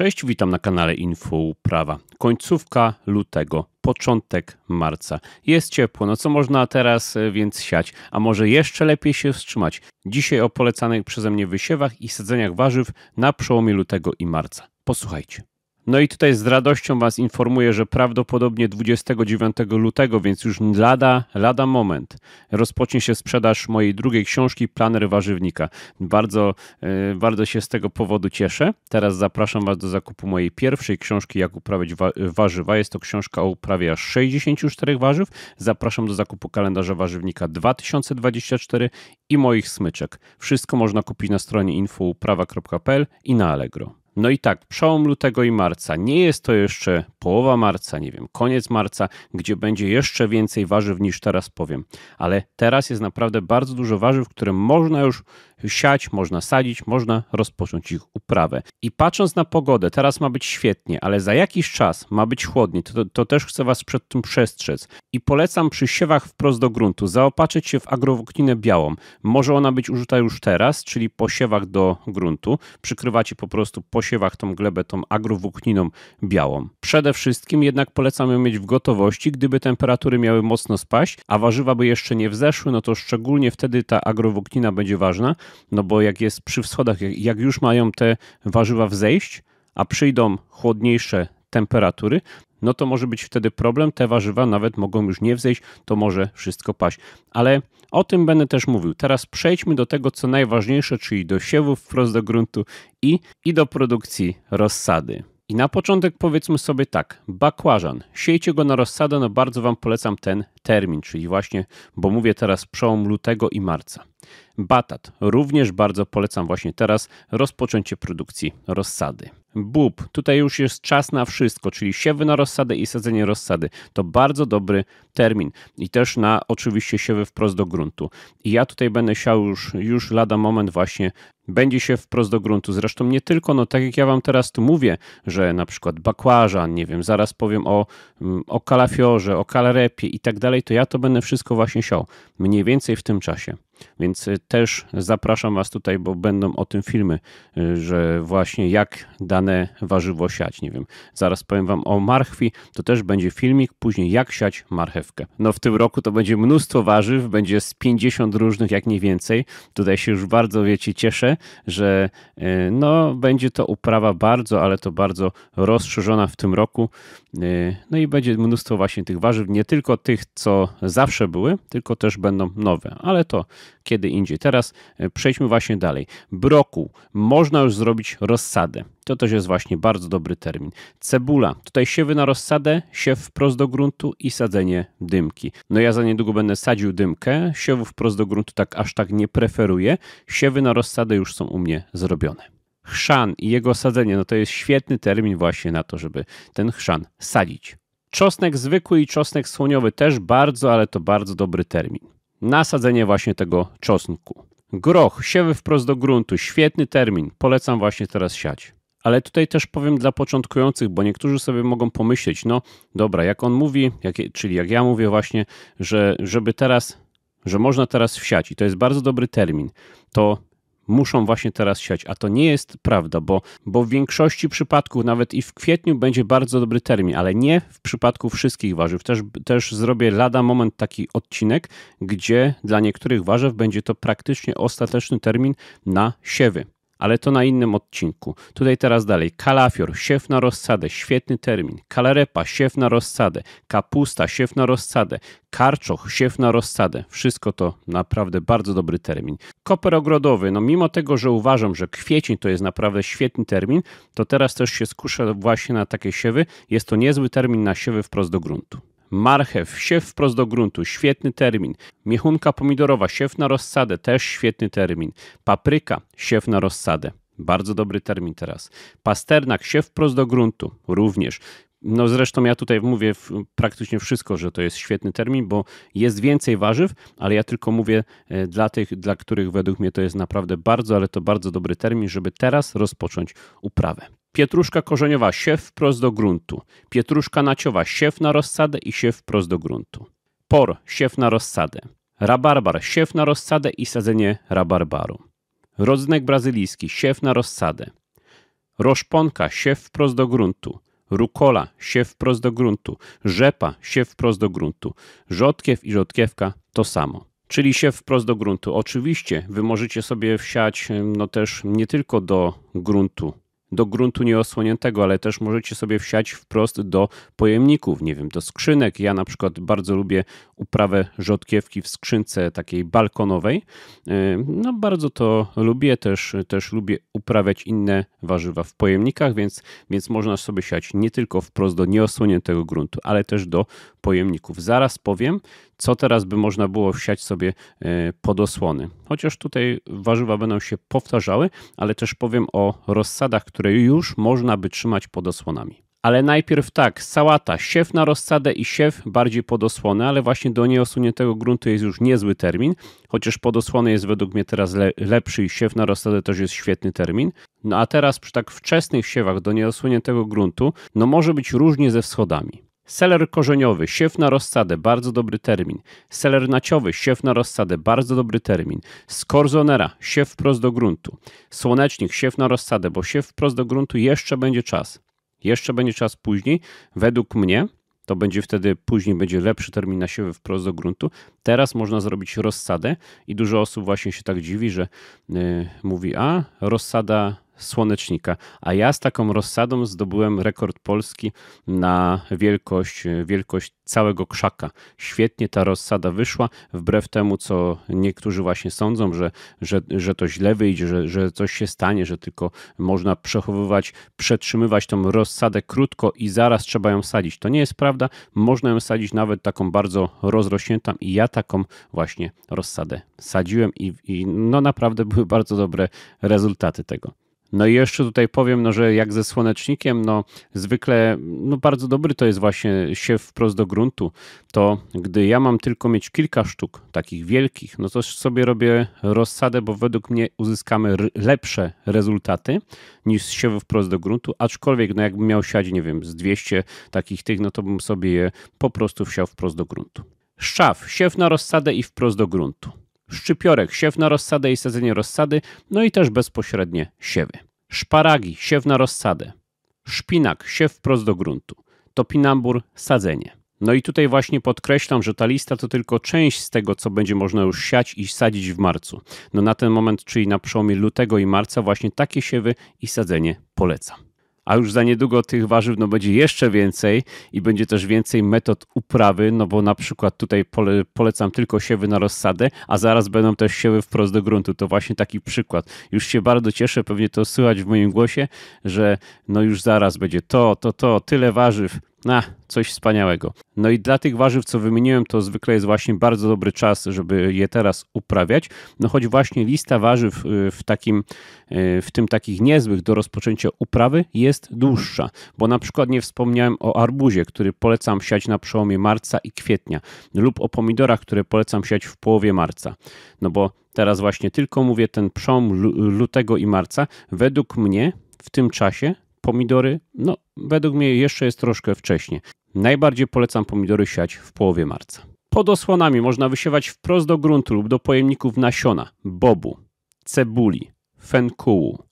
Cześć, witam na kanale Info Prawa. Końcówka lutego, początek marca. Jest ciepło, no co można teraz e, więc siać, a może jeszcze lepiej się wstrzymać. Dzisiaj o polecanych przeze mnie wysiewach i sadzeniach warzyw na przełomie lutego i marca. Posłuchajcie. No i tutaj z radością Was informuję, że prawdopodobnie 29 lutego, więc już lada, lada moment, rozpocznie się sprzedaż mojej drugiej książki Planer Warzywnika. Bardzo, e, bardzo się z tego powodu cieszę. Teraz zapraszam Was do zakupu mojej pierwszej książki Jak uprawiać warzywa. Jest to książka o uprawie aż 64 warzyw. Zapraszam do zakupu kalendarza warzywnika 2024 i moich smyczek. Wszystko można kupić na stronie infouprawa.pl i na Allegro. No i tak, przełom lutego i marca. Nie jest to jeszcze połowa marca, nie wiem, koniec marca, gdzie będzie jeszcze więcej warzyw niż teraz powiem. Ale teraz jest naprawdę bardzo dużo warzyw, które można już siać, można sadzić, można rozpocząć ich uprawę. I patrząc na pogodę, teraz ma być świetnie, ale za jakiś czas ma być chłodniej, to, to też chcę Was przed tym przestrzec. I polecam przy siewach wprost do gruntu zaopatrzyć się w agrowłókninę białą. Może ona być użyta już teraz, czyli po siewach do gruntu. Przykrywacie po prostu po siewach tą glebę tą agrowłókniną białą. Przede wszystkim jednak polecam ją mieć w gotowości, gdyby temperatury miały mocno spaść, a warzywa by jeszcze nie wzeszły, no to szczególnie wtedy ta agrowłóknina będzie ważna, no bo jak jest przy wschodach, jak, już mają te warzywa wzejść, a przyjdą chłodniejsze temperatury, no to może być wtedy problem. Te warzywa nawet mogą już nie wzejść, to może wszystko paść. Ale o tym będę też mówił. Teraz przejdźmy do tego, co najważniejsze, czyli do siewów wprost do gruntu i, i do produkcji rozsady. I na początek powiedzmy sobie tak, bakłażan, siejcie go na rozsadę, no bardzo Wam polecam ten termin, czyli właśnie, bo mówię teraz przełom lutego i marca. Batat. Również bardzo polecam właśnie teraz rozpoczęcie produkcji rozsady. Bób. Tutaj już jest czas na wszystko, czyli siewy na rozsadę i sadzenie rozsady. To bardzo dobry termin. I też na oczywiście siewy wprost do gruntu. I ja tutaj będę siał już, już lada moment właśnie będzie się wprost do gruntu. Zresztą nie tylko, no tak jak ja wam teraz tu mówię, że na przykład bakłażan, nie wiem, zaraz powiem o, mm, o kalafiorze, o kalarepie i tak dalej, to ja to będę wszystko właśnie siał. Mniej więcej w tym czasie. Więc y, też zapraszam Was tutaj, bo będą o tym filmy, y, że właśnie jak dane warzywo siać. Nie wiem, zaraz powiem Wam o marchwi, to też będzie filmik, później jak siać marchewkę. No w tym roku to będzie mnóstwo warzyw, będzie z 50 różnych, jak nie więcej. Tutaj się już bardzo, wiecie, cieszę, że y, no będzie to uprawa bardzo, ale to bardzo rozszerzona w tym roku. No i będzie mnóstwo właśnie tych warzyw, nie tylko tych, co zawsze były, tylko też będą nowe, ale to kiedy indziej. Teraz e, przejdźmy właśnie dalej. Brokuł. Można już zrobić rozsadę. To też jest właśnie bardzo dobry termin. Cebula. Tutaj siewy na rozsadę, siew wprost do gruntu i sadzenie dymki. No ja za niedługo będę sadził dymkę. Siewów wprost do gruntu tak aż tak nie preferuję. Siewy na rozsadę już są u mnie zrobione chrzan i jego sadzenie, no to jest świetny termin właśnie na to, żeby ten chrzan sadzić. Czosnek zwykły i czosnek słoniowy też bardzo, ale to bardzo dobry termin nasadzenie właśnie tego czosnku. Groch, siewy wprost do gruntu, świetny termin, polecam właśnie teraz siać. Ale tutaj też powiem dla początkujących, bo niektórzy sobie mogą pomyśleć, no dobra, jak on mówi, jak, czyli jak ja mówię właśnie, że żeby teraz, że można teraz wsiać i to jest bardzo dobry termin, to muszą właśnie teraz siać. A to nie jest prawda, bo, bo w większości przypadków, nawet i w kwietniu, będzie bardzo dobry termin, ale nie w przypadku wszystkich warzyw. Też, też zrobię lada moment taki odcinek, gdzie dla niektórych warzyw będzie to praktycznie ostateczny termin na siewy ale to na innym odcinku. Tutaj teraz dalej. Kalafior, siew na rozsadę, świetny termin. Kalarepa, siew na rozsadę. Kapusta, siew na rozsadę. Karczoch, siew na rozsadę. Wszystko to naprawdę bardzo dobry termin. Koper ogrodowy, no mimo tego, że uważam, że kwiecień to jest naprawdę świetny termin, to teraz też się skuszę właśnie na takie siewy. Jest to niezły termin na siewy wprost do gruntu. Marchew, siew wprost do gruntu, świetny termin. Miechunka pomidorowa, siew na rozsadę, też świetny termin. Papryka, siew na rozsadę. Bardzo dobry termin teraz. Pasternak, siew wprost do gruntu, również. No zresztą ja tutaj mówię praktycznie wszystko, że to jest świetny termin, bo jest więcej warzyw, ale ja tylko mówię e, dla tych, dla których według mnie to jest naprawdę bardzo, ale to bardzo dobry termin, żeby teraz rozpocząć uprawę. Pietruszka korzeniowa siew wprost do gruntu. Pietruszka naciowa siew na rozsadę i siew wprost do gruntu. Por siew na rozsadę. Rabarbar siew na rozsadę i sadzenie rabarbaru. Rodzynek brazylijski siew na rozsadę. Roszponka siew wprost do gruntu. Rukola siew wprost do gruntu. Rzepa siew wprost do gruntu. Rzodkiew i rzodkiewka to samo czyli siew wprost do gruntu. Oczywiście wy możecie sobie wsiać no też nie tylko do gruntu do gruntu nieosłoniętego, ale też możecie sobie wsiać wprost do pojemników, nie wiem, do skrzynek. Ja na przykład bardzo lubię uprawę rzodkiewki w skrzynce takiej balkonowej. E, no bardzo to lubię, też, też lubię uprawiać inne warzywa w pojemnikach, więc, więc można sobie siać nie tylko wprost do nieosłoniętego gruntu, ale też do pojemników. Zaraz powiem, co teraz by można było wsiać sobie e, pod osłony. Chociaż tutaj warzywa będą się powtarzały, ale też powiem o rozsadach, które już można by trzymać pod osłonami. Ale najpierw tak, sałata, siew na rozsadę i siew bardziej pod osłonę, ale właśnie do nieosuniętego gruntu jest już niezły termin, chociaż pod osłonę jest według mnie teraz le lepszy i siew na rozsadę też jest świetny termin. No a teraz przy tak wczesnych siewach do nieosuniętego gruntu, no może być różnie ze wschodami. Seller korzeniowy, siew na rozsadę, bardzo dobry termin. Seller naciowy, siew na rozsadę, bardzo dobry termin. Skorzonera, siew wprost do gruntu. Słonecznik, siew na rozsadę, bo siew wprost do gruntu jeszcze będzie czas. Jeszcze będzie czas później. Według mnie to będzie wtedy, później będzie lepszy termin na siewy wprost do gruntu. Teraz można zrobić rozsadę i dużo osób właśnie się tak dziwi, że yy, mówi, a rozsada słonecznika. A ja z taką rozsadą zdobyłem rekord Polski na wielkość, wielkość całego krzaka. Świetnie ta rozsada wyszła, wbrew temu, co niektórzy właśnie sądzą, że, że, że to źle wyjdzie, że, że coś się stanie, że tylko można przechowywać, przetrzymywać tą rozsadę krótko i zaraz trzeba ją sadzić. To nie jest prawda, można ją sadzić nawet taką bardzo rozrośniętą i ja taką właśnie rozsadę sadziłem i, i no naprawdę były bardzo dobre rezultaty tego. No i jeszcze tutaj powiem, no, że jak ze słonecznikiem, no zwykle no, bardzo dobry to jest właśnie siew wprost do gruntu. To gdy ja mam tylko mieć kilka sztuk takich wielkich, no to sobie robię rozsadę, bo według mnie uzyskamy lepsze rezultaty niż z siewu wprost do gruntu, aczkolwiek no jakbym miał siać, nie wiem, z 200 takich tych, no to bym sobie je po prostu wsiał wprost do gruntu. Szaf, siew na rozsadę i wprost do gruntu szczypiorek, siew na rozsadę i sadzenie rozsady, no i też bezpośrednie siewy. Szparagi, siew na rozsadę. Szpinak, siew wprost do gruntu. Topinambur, sadzenie. No i tutaj właśnie podkreślam, że ta lista to tylko część z tego, co będzie można już siać i sadzić w marcu. No na ten moment, czyli na przełomie lutego i marca właśnie takie siewy i sadzenie polecam a już za niedługo tych warzyw no, będzie jeszcze więcej i będzie też więcej metod uprawy, no bo na przykład tutaj pole, polecam tylko siewy na rozsadę, a zaraz będą też siewy wprost do gruntu. To właśnie taki przykład. Już się bardzo cieszę, pewnie to słychać w moim głosie, że no już zaraz będzie to, to, to, tyle warzyw na coś wspaniałego. No i dla tych warzyw, co wymieniłem, to zwykle jest właśnie bardzo dobry czas, żeby je teraz uprawiać. No choć właśnie lista warzyw y, w, takim, y, w tym takich niezłych do rozpoczęcia uprawy jest dłuższa, bo na przykład nie wspomniałem o arbuzie, który polecam siać na przełomie marca i kwietnia, lub o pomidorach, które polecam siać w połowie marca. No bo teraz właśnie tylko mówię ten przełom lutego i marca. Według mnie w tym czasie Pomidory? No, według mnie jeszcze jest troszkę wcześnie. Najbardziej polecam pomidory siać w połowie marca. Pod osłonami można wysiewać wprost do gruntu lub do pojemników nasiona, bobu, cebuli, fenkułu,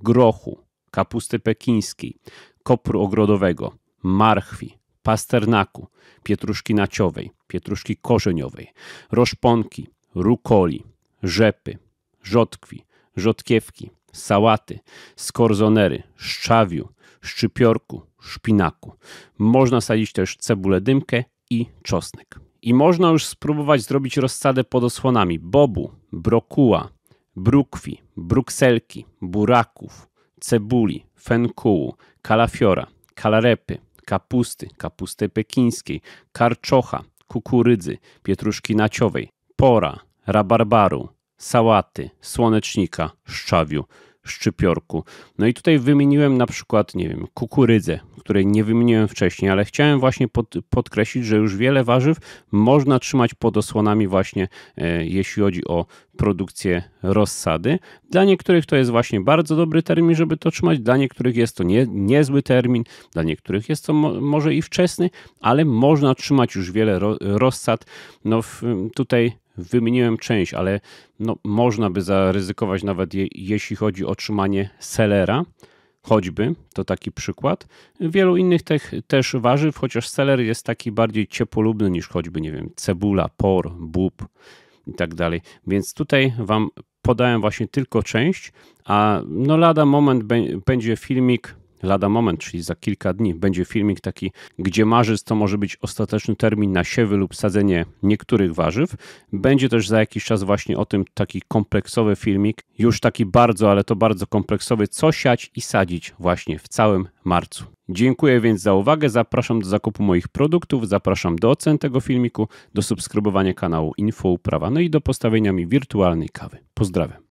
grochu, kapusty pekińskiej, kopru ogrodowego, marchwi, pasternaku, pietruszki naciowej, pietruszki korzeniowej, roszponki, rukoli, rzepy, rzodkwi, rzodkiewki, sałaty, skorzonery, szczawiu, szczypiorku, szpinaku. Można sadzić też cebulę dymkę i czosnek. I można już spróbować zrobić rozsadę pod osłonami bobu, brokuła, brukwi, brukselki, buraków, cebuli, fenkułu, kalafiora, kalarepy, kapusty, kapusty pekińskiej, karczocha, kukurydzy, pietruszki naciowej, pora, rabarbaru, sałaty, słonecznika, szczawiu, szczypiorku. No i tutaj wymieniłem na przykład, nie wiem, kukurydzę, której nie wymieniłem wcześniej, ale chciałem właśnie pod, podkreślić, że już wiele warzyw można trzymać pod osłonami właśnie e, jeśli chodzi o produkcję rozsady. Dla niektórych to jest właśnie bardzo dobry termin, żeby to trzymać, dla niektórych jest to nie, niezły termin, dla niektórych jest to mo, może i wczesny, ale można trzymać już wiele ro, rozsad. No w, tutaj wymieniłem część, ale no, można by zaryzykować nawet je, jeśli chodzi o trzymanie selera, choćby, to taki przykład. Wielu innych tych też warzyw, chociaż seler jest taki bardziej ciepłolubny niż choćby, nie wiem, cebula, por, bób i tak dalej. Więc tutaj Wam podałem właśnie tylko część, a no lada moment będzie filmik lada moment, czyli za kilka dni, będzie filmik taki, gdzie marzec to może być ostateczny termin na siewy lub sadzenie niektórych warzyw. Będzie też za jakiś czas właśnie o tym taki kompleksowy filmik, już taki bardzo, ale to bardzo kompleksowy, co siać i sadzić właśnie w całym marcu. Dziękuję więc za uwagę, zapraszam do zakupu moich produktów, zapraszam do ocen tego filmiku, do subskrybowania kanału Info Uprawa, no i do postawienia mi wirtualnej kawy. Pozdrawiam.